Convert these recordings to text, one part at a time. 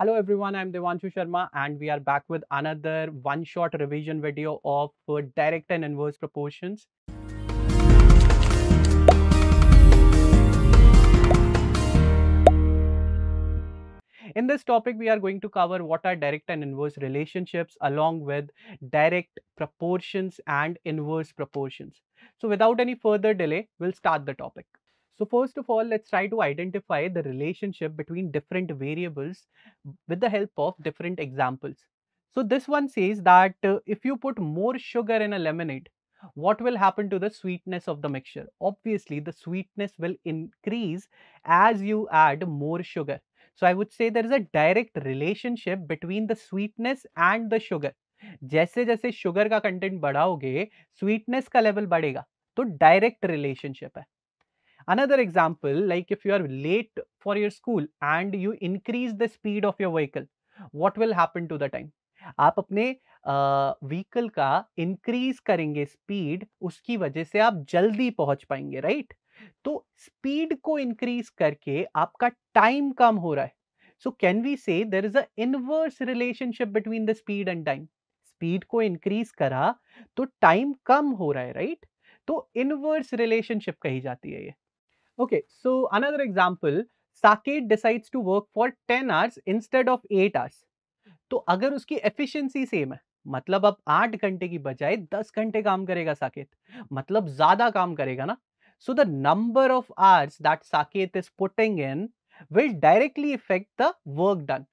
Hello everyone, I'm Devanshu Sharma and we are back with another one-shot revision video of uh, direct and inverse proportions. In this topic, we are going to cover what are direct and inverse relationships along with direct proportions and inverse proportions. So without any further delay, we'll start the topic. So first of all, let's try to identify the relationship between different variables with the help of different examples. So this one says that uh, if you put more sugar in a lemonade, what will happen to the sweetness of the mixture? Obviously, the sweetness will increase as you add more sugar. So I would say there is a direct relationship between the sweetness and the sugar. जैसे जैसे sugar का content बढ़ाओगे, sweetness का level बढ़ेगा. तो direct relationship है. Another example, like if you are late for your school and you increase the speed of your vehicle, what will happen to the time? आप अपने vehicle uh, का increase करेंगे speed उसकी वजह से आप जल्दी पहुंच पाएंगे राइट तो स्पीड को इंक्रीज करके आपका टाइम कम हो रहा है सो can we say there is a inverse relationship between the speed and time speed को इंक्रीज करा तो टाइम कम हो रहा है राइट right? तो इनवर्स रिलेशनशिप कही जाती है ये Okay, so another example, Saket decides to work for 10 hours instead of 8 hours. तो अगर उसकी एफिशिएंसी सेम है मतलब अब आठ घंटे की बजाय दस घंटे काम करेगा साकेत मतलब ज्यादा काम करेगा ना so the number of hours that Saket is putting in will directly effect the work done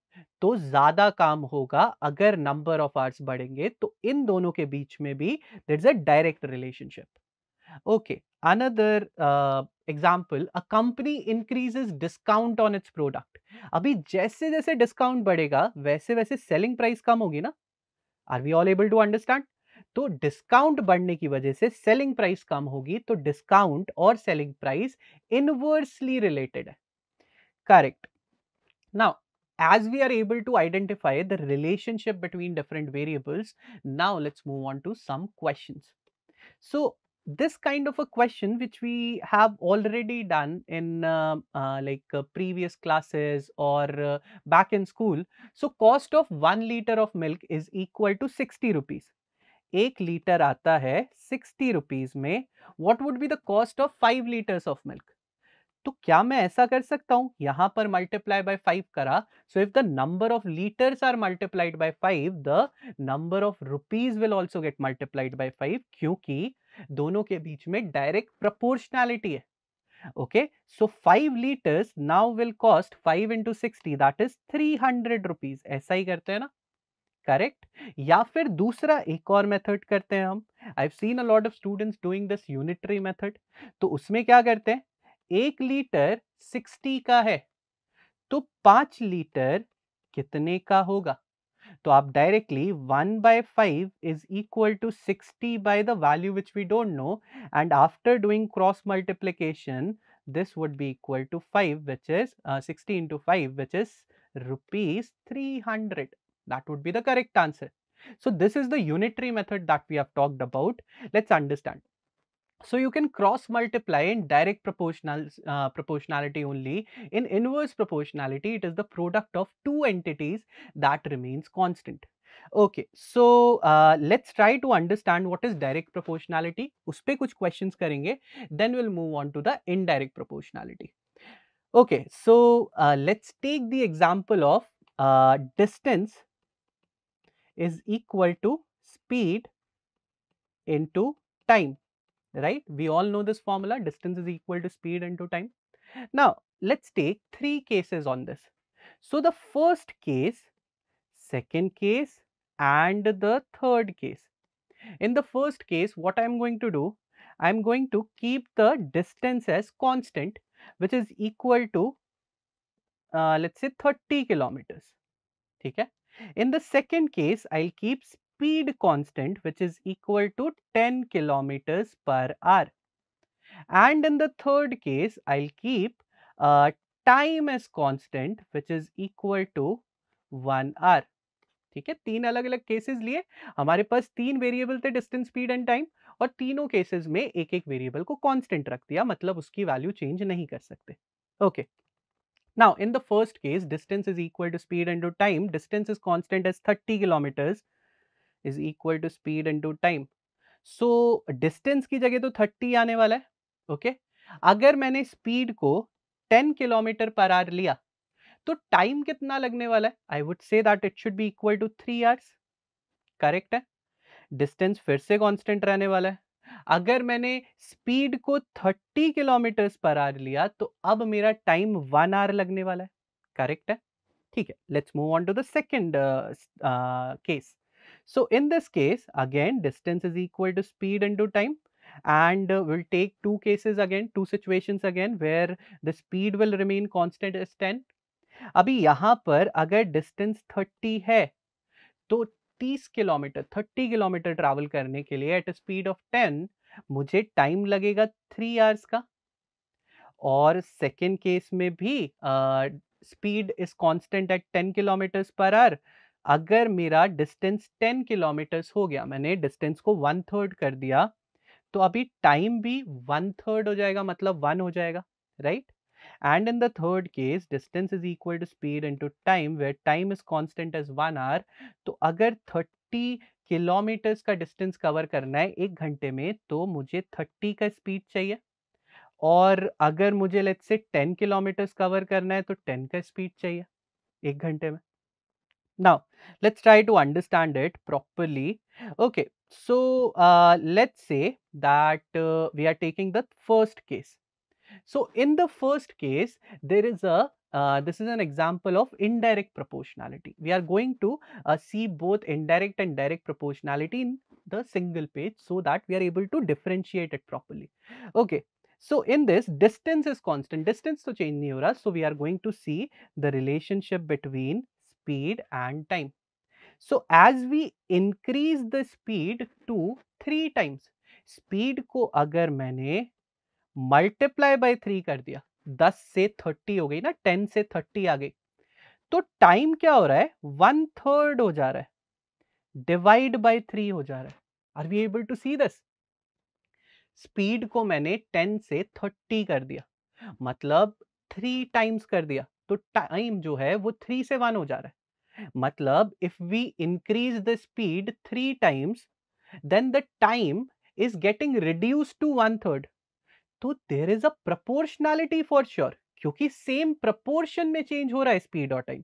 तो ज्यादा काम होगा अगर नंबर ऑफ आवर्स बढ़ेंगे तो इन दोनों के बीच में भी there is a direct relationship okay another example a company increases discount on its product अभी जैसे जैसे डिस्काउंट बढ़ेगा वैसे वैसे सेलिंग प्राइस कम होगी ना are we all able to understand तो डिस्काउंट बढ़ने की वजह से सेलिंग प्राइस कम होगी तो डिस्काउंट और सेलिंग प्राइस इनवर्सली रिलेटेड है correct now as we are able to identify the relationship between different variables now let's move on to some questions so this kind of a question which we have already done in uh, uh, like uh, previous classes or uh, back in school so cost of 1 liter of milk is equal to 60 rupees एक liter aata hai 60 rupees mein what would be the cost of 5 liters of milk तो क्या मैं ऐसा कर सकता हूं यहां पर मल्टीप्लाई बाय फाइव करा so if the number of litres are multiplied by five the number of rupees will also get multiplied by five क्योंकि दोनों के बीच में डायरेक्ट प्रपोर्शनैलिटी है okay so five litres now will cost five into sixty that is three hundred rupees ऐसा ही करते हैं ना करेक्ट या फिर दूसरा एक और मेथड करते हैं हम I seen a lot of students doing this unitary method तो उसमें क्या करते हैं एक लीटर सिक्सटी का है तो पांच लीटर कितने का होगा तो आप directly 1 by 5 is equal to 60 by the value which we don't know and after doing cross multiplication this would be equal to 5 which is uh, 60 into 5 which is rupees 300 that would be the correct answer. So this is the unitary method that we have talked about. Let's understand. So you can cross multiply in direct proportional uh, proportionality only. In inverse proportionality, it is the product of two entities that remains constant. Okay, so uh, let's try to understand what is direct proportionality. Uspe kuch questions karenge, Then we'll move on to the indirect proportionality. Okay, so uh, let's take the example of uh, distance is equal to speed into time right? We all know this formula, distance is equal to speed into time. Now, let's take three cases on this. So, the first case, second case and the third case. In the first case, what I am going to do, I am going to keep the distance as constant which is equal to uh, let's say 30 kilometers. Okay? In the second case, I'll keep speed constant which is equal to 10 kilometers per hour. And in the third case, I'll keep uh, time as constant which is equal to 1 hour. ठीक है तीन अलग अलग cases लिए हमारे पास तीन variable थे distance speed and time और तीनों केसेस में एक एक वेरिएबल को कांस्टेंट रख दिया मतलब उसकी वैल्यू चेंज नहीं कर सकते okay now in the first case distance is equal to speed and time distance is constant as 30 kilometres is equal to speed into time so distance की जगह तो 30 आने वाला है ओके okay? अगर मैंने स्पीड को 10 किलोमीटर पर आर लिया तो टाइम कितना लगने वाला है I would say that it should be equal to three hours correct है डिस्टेंस फिर से कांस्टेंट रहने वाला है अगर मैंने स्पीड को 30 किलोमीटर पर आर लिया तो अब मेरा टाइम वन आवर लगने वाला है करेक्ट है ठीक है let's move on to the second case So in this case, again, distance is equal to speed into time and uh, we'll take two cases again, two situations again where the speed will remain constant is 10. अभी यहाँ पर अगर distance 30 है तो 30 kilometre 30 kilometre travel करने के लिए at speed of 10 मुझे टाइम लगेगा थ्री आवर्स का और सेकेंड केस में भी speed is constant at 10 kilometres per hour अगर मेरा डिस्टेंस टेन किलोमीटर्स हो गया मैंने डिस्टेंस को वन थर्ड कर दिया तो अभी टाइम भी वन थर्ड हो जाएगा मतलब वन हो जाएगा right and in the case distance is equal to speed speed to time where time is constant is one hour तो अगर 30 किलोमीटर्स का डिस्टेंस कवर करना है एक घंटे में तो मुझे 30 का स्पीड चाहिए और अगर मुझे लेट से 10 किलोमीटर्स कवर करना है तो 10 का स्पीड चाहिए एक घंटे में Now, let's try to understand it properly. Okay, so uh, let's say that uh, we are taking the first case. So in the first case, there is a uh, this is an example of indirect proportionality. We are going to uh, see both indirect and direct proportionality in the single page so that we are able to differentiate it properly. Okay, so in this distance is constant, distance to change nahi So we are going to see the relationship between speed and time. So as we increase the speed to three times, speed को अगर मैंने multiply by three कर दिया 10 से 30 हो गई ना 10 से 30 आ गई तो टाइम क्या हो रहा है वन थर्ड हो जा रहा है डिवाइड बाय थ्री हो जा रहा है are we able to see this speed को मैंने 10 से 30 कर दिया मतलब थ्री टाइम्स कर दिया तो टाइम जो है वो थ्री से वन हो जा रहा है मतलब if we increase the speed three times then the time is getting reduce to one third तो there is a proportionality for sure क्योंकि सेम प्रपोर्शन में चेंज हो रहा है स्पीड और टाइम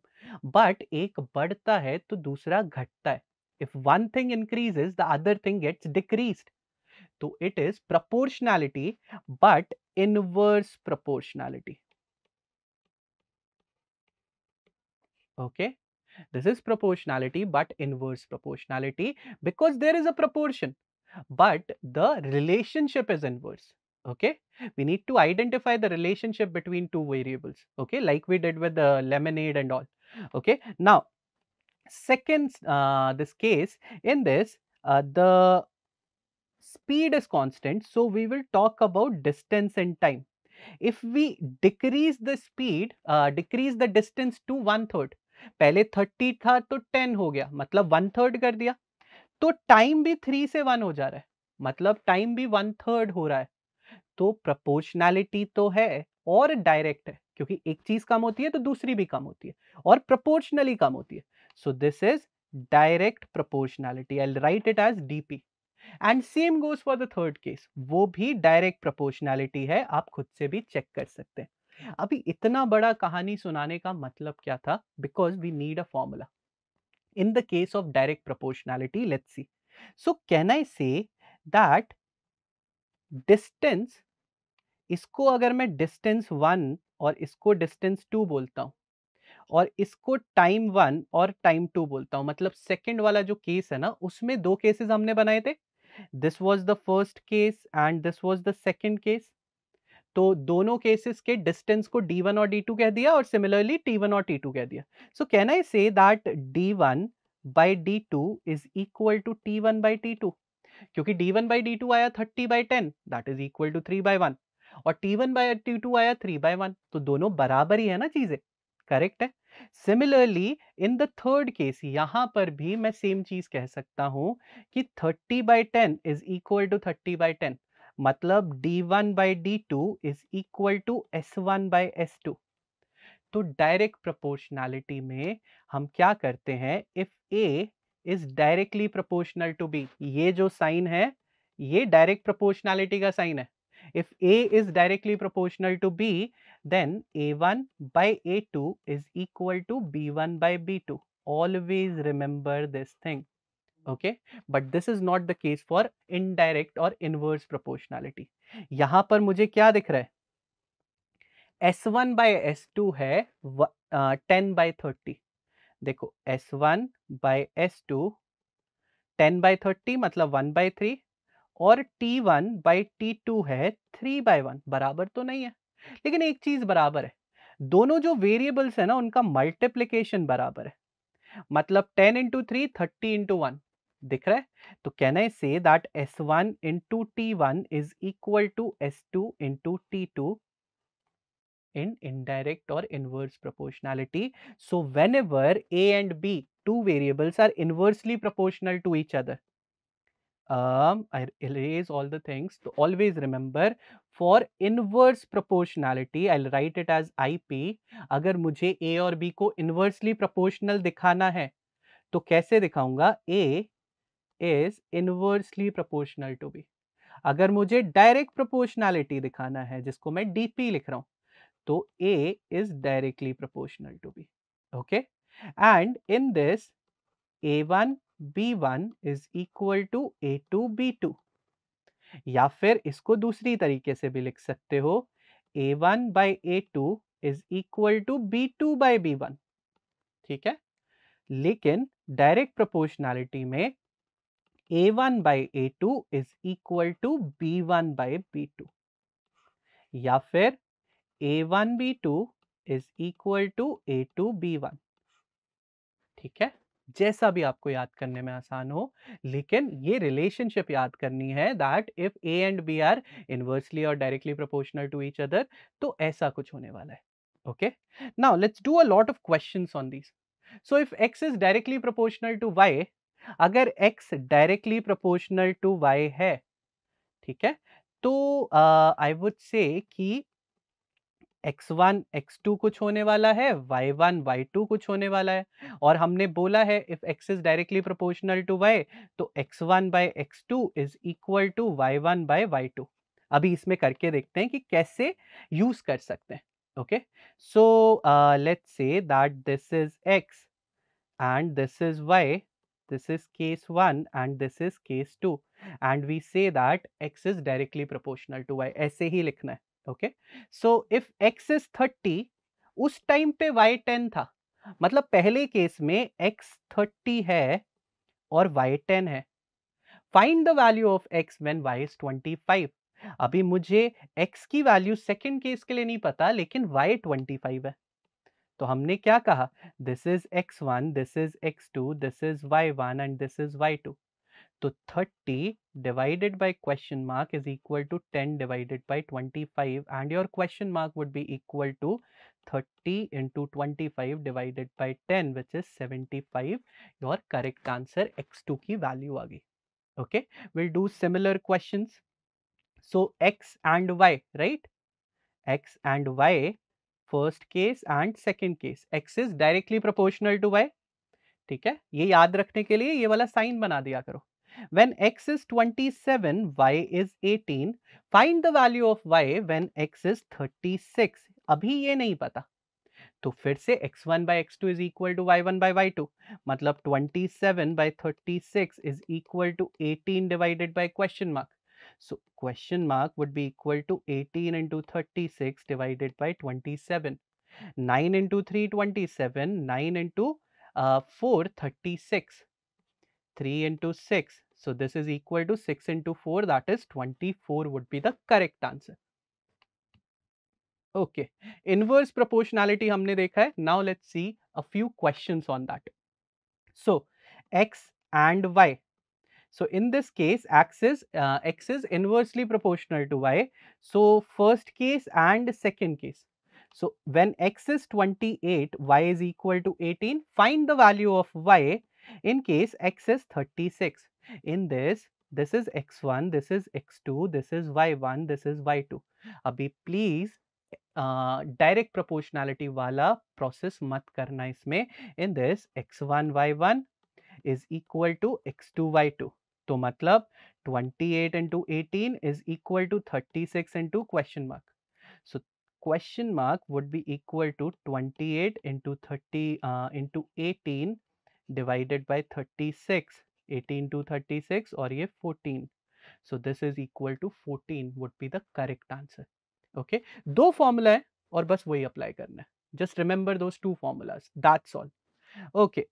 बट एक बढ़ता है तो दूसरा घटता है if one thing increases the other thing gets decrease तो it is proportionality but inverse proportionality Okay. This is proportionality, but inverse proportionality because there is a proportion, but the relationship is inverse. Okay. We need to identify the relationship between two variables. Okay. Like we did with the lemonade and all. Okay. Now, second, uh, this case in this, uh, the speed is constant. So we will talk about distance and time. If we decrease the speed, uh, decrease the distance to one third, पहले thirty था तो ten हो गया मतलब one third कर दिया तो time भी थ्री से वन हो जा रहा है मतलब टाइम भी वन थर्ड हो रहा है तो प्रपोर्शनैलिटी तो है और डायरेक्ट है क्योंकि एक चीज कम होती है तो दूसरी भी कम होती है और प्रपोर्शनली कम होती है so this is direct proportionality I write it as D and same goes for the third case वो भी डायरेक्ट प्रपोर्शनैलिटी है आप खुद से भी चेक कर सकते हैं अभी इतना बड़ा कहानी सुनाने का मतलब क्या था because we need a formula in the case of direct proportionality let's see so can I say that distance इसको अगर मैं डिस्टेंस वन और इसको डिस्टेंस टू बोलता हूँ और इसको टाइम वन और टाइम टू बोलता हूँ मतलब सेकेंड वाला जो केस है ना उसमें दो केसेस हमने बनाए थे this was the first case and this was the second case तो दोनों केसेस के डिस्टेंस को डी वन और डी टू कह दिया और सिमिलरली टी वन और टी टू कह दिया so can I say that D one by D two is equal to T one by T two क्योंकि D one by D two आया thirty by ten that is equal to three by one और T one by T two आया three by one तो दोनों बराबर ही है ना चीजें करेक्ट है similarly in the third case यहां पर भी मैं सेम चीज कह सकता हूं कि thirty by ten is equal to thirty by ten मतलब D one by D two is equal to S one S two तो डायरेक्ट प्रोपोर्शनैलिटी में हम क्या करते हैं if A is directly proportional to B ये जो साइन है ये डायरेक्ट प्रोपोर्शनैलिटी का साइन है if a is directly proportional to b then a1 by a2 is equal to b1 by b2 always remember this thing okay but this is not the case for indirect और inverse proportionality यहां पर मुझे क्या दिख रहा है S one by S two है ten by thirty देखो S one by S two ten by thirty मतलब वन बाई थ्री और T one by T two है थ्री बाई वन बराबर तो नहीं है लेकिन एक चीज बराबर है दोनों जो वेरिएबल्स है ना उनका मल्टीप्लीकेशन बराबर है मतलब ten into three thirty into one दिख रहा है तो can I say that S one into T one is equal to S two into T two in indirect और inverse proportionality so whenever A and B two variables are inversely proportional to each other Um, I erase all the things. to always remember for inverse proportionality, I'll write it as IP. agar mujhe A aur B ko inversely proportional dikhana hai to kaise dikhaunga A is inversely proportional to B अगर मुझे direct proportionality दिखाना है जिसको मैं DP लिख रहा हूं तो A is directly proportional to B okay and in this A one B one is equal to A two B two या फिर इसको दूसरी तरीके से भी लिख सकते हो A one by A two is equal to B two by B one ठीक है लेकिन डायरेक्ट प्रोपोर्शनैलिटी में a1 by a2 is equal to B one by B two या फिर A one B two is equal to A two B one ठीक है जैसा भी आपको याद करने में आसान हो लेकिन ये रिलेशनशिप याद करनी है that if A and B are inversely और directly proportional to each other तो ऐसा कुछ होने वाला है okay now let's do a lot of questions on these so if X is directly proportional to Y अगर x directly proportional to y है ठीक है तो आई वुड से कि x1, x2 कुछ होने वाला है y1, y2 कुछ होने वाला है और हमने बोला है if x is directly proportional to y तो x1 by two is equal to y1 by y2 अभी इसमें करके देखते हैं कि कैसे यूज कर सकते हैं okay so let's say that this is x and this is y This is case 1 and this is case 2. And we say that x is directly proportional to y. ऐसे ही लिखना है okay so if x is 30 उस time पे y 10 था मतलब पहले case में x 30 है और y 10 है find the value of x when y is 25 अभी मुझे x की वैल्यू सेकंड केस के लिए नहीं पता लेकिन y 25 है तो हमने क्या कहा this is X one this is X two this is Y one and this is Y two तो thirty divided by question mark is equal to ten divided by twenty five and your question mark would be equal to thirty into twenty five divided by ten which is seventy five your correct answer X two की वैल्यू आ गई okay will do similar question so x and y right x and y first case and second case X is directly proportional to Y ठीक है ये याद रखने के लिए ये वाला साइन बना दिया करो when x is 27 y is 18 find the value of y when x is 36 अभी ये नहीं पता तो फिर से x1 one by X two is equal to Y one by Y two मतलब 27 by 36 is equal to 18 divided by question mark So question mark would be equal to 18 into 36 divided by 27. 9 into 3, 27. 9 into uh, 4, 36. 3 into 6. So this is equal to 6 into 4 that is 24 would be the correct answer. Okay, inverse proportionality हमने देखा है. Now let's see a few questions on that. So x and y so, in this case axis uh, x is inversely proportional to y. So, first case and second case. So, when x is 28, y is equal to 18, find the value of y in case x is 36. In this, this is x1, this is x2, this is y1, this is y2. Abhi please uh, direct proportionality वाला process मत करना इसमें In this, x1 y1 is equal to x two x2 y2 तो मतलब 28 eight into eighteen is equal to thirty six into question mark so question mark would be equal to 28 eight into thirty into eighteen divided by thirty six eighteen two thirty six और ये 14 so this is equal to 14 would be the correct answer okay दो formula है और बस वही apply करना है just remember those to formulas that's all okay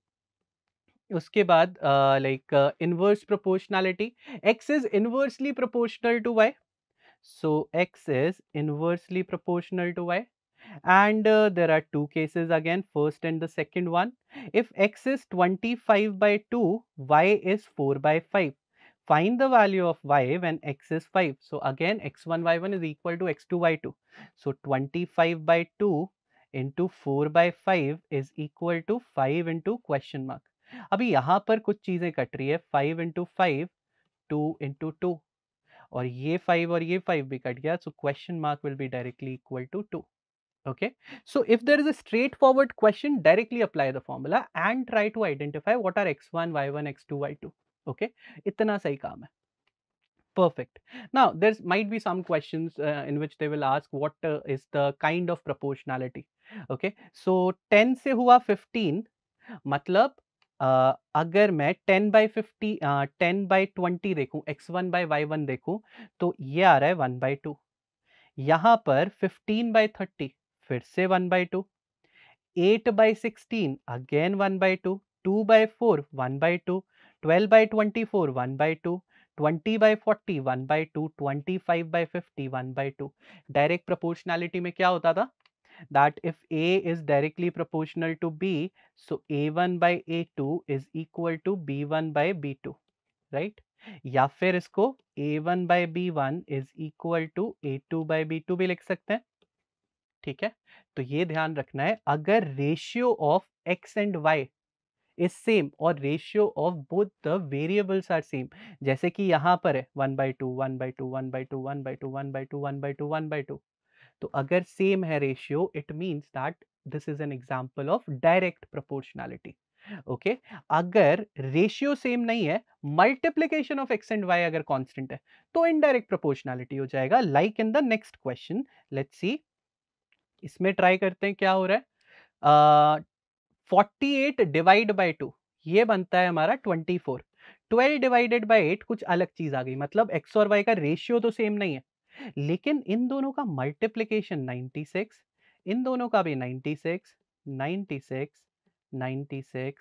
उसके बाद like inverse proportionality X is inversely proportional to Y so x is inversely proportional to y and uh, there are two cases again first and the second one if x is 25 by 2 y is 4 by 5 find the value of y when x is 5 so again x1 y1 is equal to x2 y2 so 25 by 2 into 4 by 5 is equal to 5 into question mark अभी यहाँ पर कुछ चीज़ें cut रही है five into five two into two और ये five और ये फाइव भी कट गया so question mark will be directly equal to two okay so if there is a straightforward question directly apply the formula and try to identify what are X one Y one X two Y two okay इतना सही काम है perfect now there might be some questions uh, in which they will ask what uh, is the kind of proportionality okay so 10 se hua 15 matlab Uh, अगर मैं 10 by fifty ten by twenty देखू X one by Y one देखू तो ये आ रहा है one by to यहां पर 15 बाई थर्टी फिर से one by two eight by sixteen again one by two two by four one by two twelve by twenty four one by two twenty by forty one by two twenty five by fifty one by two direct proportionality में क्या होता था that if A is directly proportional to B, so A1 by A2 is equal to B1 by B2, right? या फिर इसको A1 by B1 is equal to A2 by B2 भी लिख सकते हैं ठीक है तो ये ध्यान रखना है अगर ratio of x and y is same और ratio of both the variables are same जैसे कि यहां पर है one by two one by two one by two one by two one by two one by two one by two तो अगर same है ratio it means that this is an example of direct proportionality okay okay? अगर ratio same नहीं है multiplication of x and Y अगर constant है तो indirect proportionality हो जाएगा like in the next question let see इसमें ट्राई करते हैं क्या हो रहा है forty eight divide by two ये बनता है हमारा twenty four twelve divided by eight कुछ अलग चीज आ गई मतलब एक्स और वाई का रेशियो तो सेम नहीं है लेकिन इन दोनों का मल्टीप्लीकेशन 96 इन दोनों का भी 96 96 96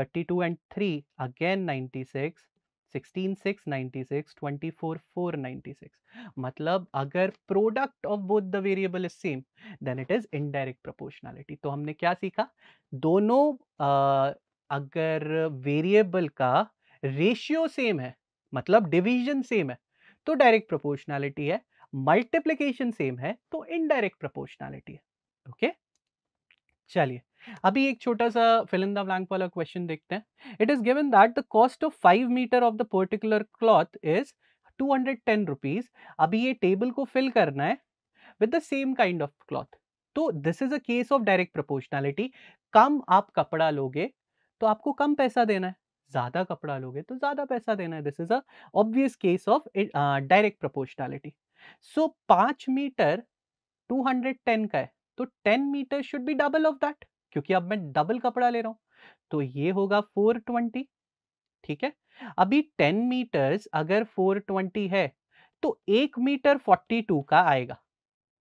32 एंड 3 अगेन 96 16 6 96 24 4 96 मतलब अगर product of both the variable is same then it is indirect proportionality तो हमने क्या सीखा दोनों आ, अगर वेरिएबल का रेशियो सेम है मतलब डिवीजन सेम है तो डायरेक्ट प्रोपोर्शनैलिटी है मल्टीप्लीकेशन सेम है तो इनडायरेक्ट प्रोपोर्शनैलिटी है ओके चलिए अभी एक छोटा सा फिल इन द ब्लैंक वाला क्वेश्चन देखते हैं it is given that the cost of five metre of the particular cloth is two hundred ten rupees अभी ये टेबल को फिल करना है with the same kind of cloth तो this is a case of direct proportionality कम आप कपड़ा लोगे तो आपको कम पैसा देना है ज्यादा कपड़ा लोगे तो ज्यादा पैसा देना है this is obvious case of direct proportionality so पांच मीटर 210 का है तो 10 metre should be double of that क्योंकि अब मैं डबल कपड़ा ले रहा हूं तो ये होगा 420 ठीक है अभी 10 मीटर्स अगर 420 है तो एक मीटर 42 का आएगा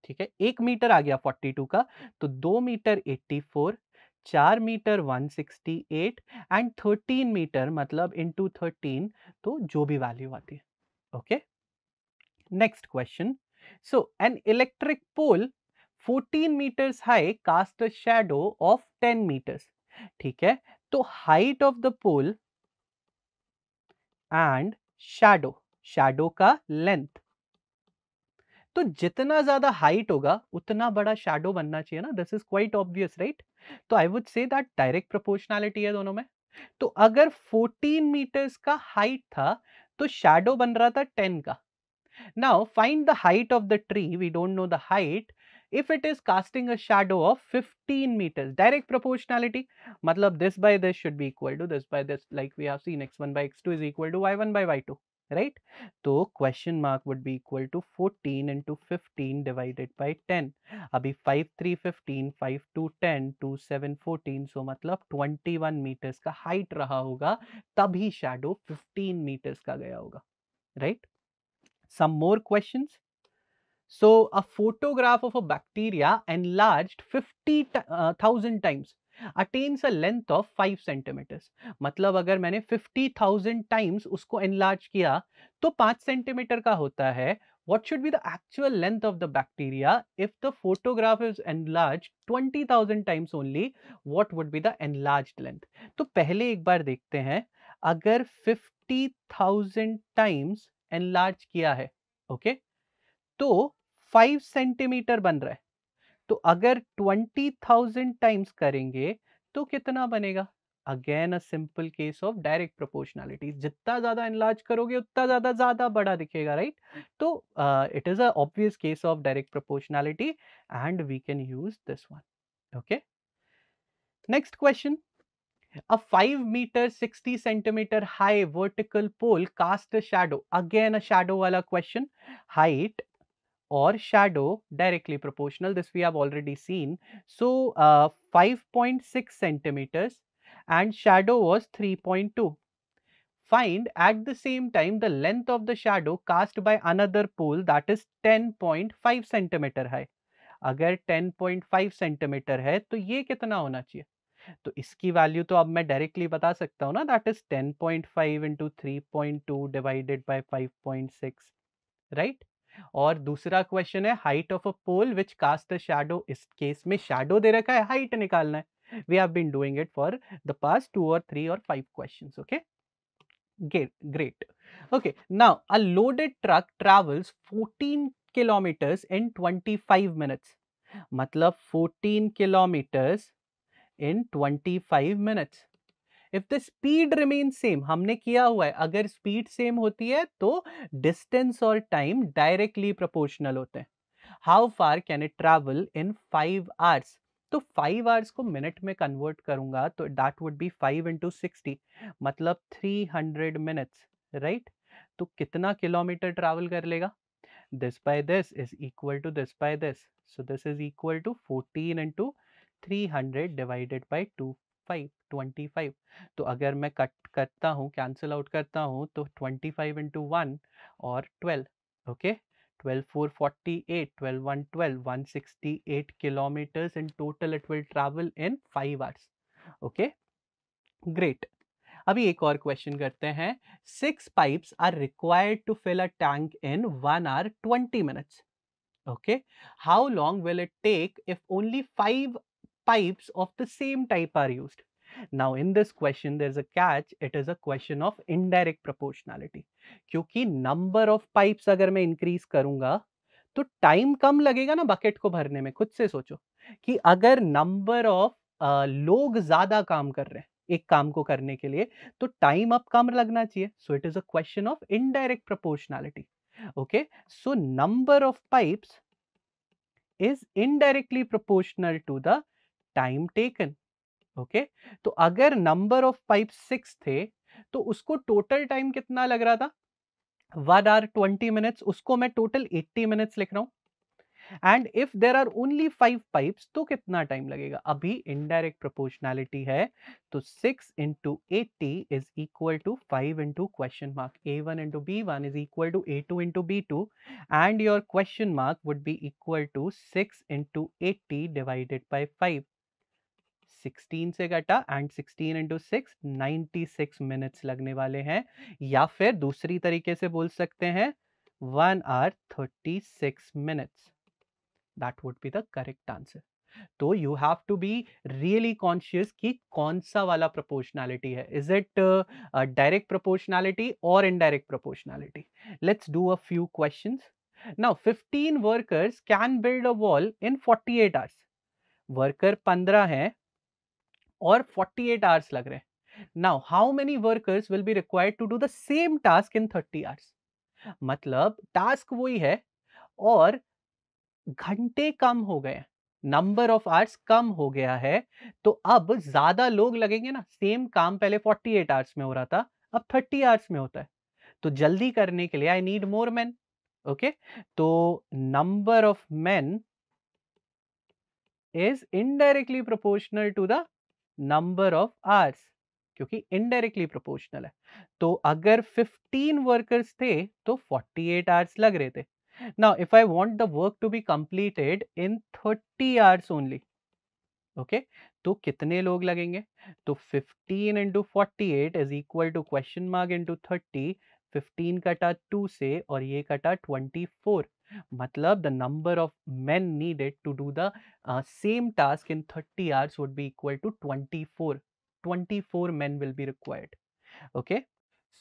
ठीक है एक मीटर आ गया 42 का तो दो मीटर 84 फोर चार मीटर 168 एंड 13 मीटर मतलब इनटू 13 तो जो भी वैल्यू आती है okay next question so an electric pole 14 metres high cast a shadow of 10 metres ठीक है तो height of the pole and shadow shadow का लेंथ तो जितना ज्यादा हाइट होगा उतना बड़ा शेडो बनना चाहिए ना this is quite obvious right तो I would say that direct proportionality है दोनों में तो अगर 14 मीटर्स का हाइट था तो शेडो बन रहा था 10 का now find the height of the tree we don't know the height if it is casting a shadow of 15 metres direct proportionality मतलब this by this should be equal to this by this like we have seen x1 by x2 is equal to y1 by y2 right? So question mark would be equal to 14 into 15 divided by 10. Abhi 5, 3, 15, 5, 2, 10, 2, 7, 14. So मतलब 21 meters का height रहा होगा तभी shadow 15 meters का गया होगा, right? Some more questions. So a photograph of a bacteria enlarged 50,000 uh, times attains a length of five centimetres मतलब अगर मैंने फिफ्टी थाउजेंड टाइम्स उसको एनलार्ज किया तो पाँच सेंटीमीटर का होता है what should be the actual length of the bacteria if the photograph is enlarge twenty thousand times only what would be the enlarge length तो पहले एक बार देखते हैं अगर फिफ्टी थाउजेंड टाइम्स एनलार्ज किया है ओके okay? तो फाइव सेंटीमीटर बन रहा है तो अगर थाउजेंड टाइम्स करेंगे तो कितना बनेगा again a simple case of direct proportionality जितना ज्यादा इनलार्ज करोगे उतना ज्यादा ज्यादा बड़ा दिखेगा राइट तो it is a case of direct proportionality and we can use this one okay next question A five meter sixty centimeter high vertical pole cast a shadow. Again, a shadow wala question. Height or shadow directly proportional this we have already seen so uh, 5.6 cm and shadow was 3.2 find at the same time the length of the shadow cast by another pole that is 10.5 cm high अगर 10.5 centimetre है तो ये कितना होना चाहिए तो इसकी value तो अब मैं डायरेक्टली बता सकता हूँ ना that is 10.5 point five into three point two divided by five right और दूसरा क्वेश्चन है height of a pole which cast shadow इस केस में शेडो दे रखा है हाइट निकालना है we have been doing it for the past two और थ्री और five question okay great okay now a loaded truck travels 14 kilometers in 25 minutes मतलब 14 kilometers in 25 minutes if the speed remain same हमने किया हुआ है अगर speed same होती है तो डिस्टेंस और टाइम डायरेक्टली प्रोपोर्शनल होते हैं how far can it travel in five hours तो फाइव आवर्स को मिनट में कन्वर्ट करूंगा तो that would be five into sixty मतलब थ्री हंड्रेड मिनट्स राइट तो कितना किलोमीटर ट्रैवल कर लेगा by this is equal to this by this so this is equal to fourteen into three hundred divided by two five twenty five तो अगर मैं cut करता हूँ कैंसिल आउट करता हूँ तो ट्वेंटी फाइव इंटू वन और twelve okay twelve four forty eight twelve one twelve one sixty eight kilometres in total it will travel in five hours okay great अभी एक और क्वेश्चन करते हैं six pipes are required to fill a tank in one hour twenty minutes okay how long will it take if only five pipes of the same type are used. Now in this question there is a catch it is a question of indirect proportionality क्योंकि number of pipes अगर मैं increase करूंगा तो time कम लगेगा ना bucket को भरने में खुद से सोचो कि अगर number of uh, लोग ज़्यादा काम कर रहे हैं एक काम को करने के लिए तो टाइम अब कम लगना चाहिए so it is a question of indirect proportionality okay so number of pipes is indirectly proportional to the time taken okay तो अगर नंबर ऑफ पाइप सिक्स थे तो उसको टोटल टाइम कितना लग रहा था वन आर ट्वेंटी मिनट्स उसको मैं टोटल एट्टी मिनट्स लिख रहा हूँ and if there are only five pipe तो कितना टाइम लगेगा अभी इनडायरेक्ट प्रोपोर्शनैलिटी है तो six into eighty is equal to five into question mark A one into B one is equal to A two into B two and your question mark would be equal to six into eighty divided by five 16 से घटा and 16 into six ninety minutes लगने वाले हैं या फिर दूसरी तरीके से बोल सकते हैं one hour thirty six minutes that would be the correct answer तो you have to be really conscious कि कौन सा वाला प्रोपोर्शनैलिटी है इज इट डायरेक्ट प्रोपोर्शनैलिटी और indirect proportionality let's do a few question now 15 workers can build a wall in 48 hours worker 15 हैं और 48 eight hours लग रहे हैं now how many workers will be required to do the same task in 30 hours मतलब task वही है और घंटे कम हो गए नंबर ऑफ आवर्स कम हो गया है तो अब ज्यादा लोग लगेंगे ना सेम काम पहले 48 एट आवर्स में हो रहा था अब 30 आवर्स में होता है तो जल्दी करने के लिए I need more man okay तो number of man is indirectly proportional to the number of hours क्योंकि इनडायरेक्टली प्रोपोर्शनल है तो अगर 15 वर्कर्स थे तो 48 आवर्स लग रहे थे now if I want the work to be completed in 30 hours only okay तो कितने लोग लगेंगे तो 15 into forty eight is equal to question mark into thirty 15 कटा to say, और ये कटा 24 मतलब the number of men needed to do the same task in 30 hours would be equal to 24 24 men will be required okay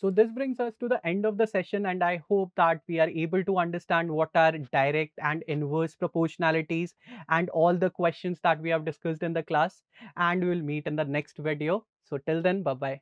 so this brings us to the end of the session and I hope that we are able to understand what are direct and inverse proportionalities and all the questions that we have discussed in the class and we will meet in the next video. So till then, bye-bye.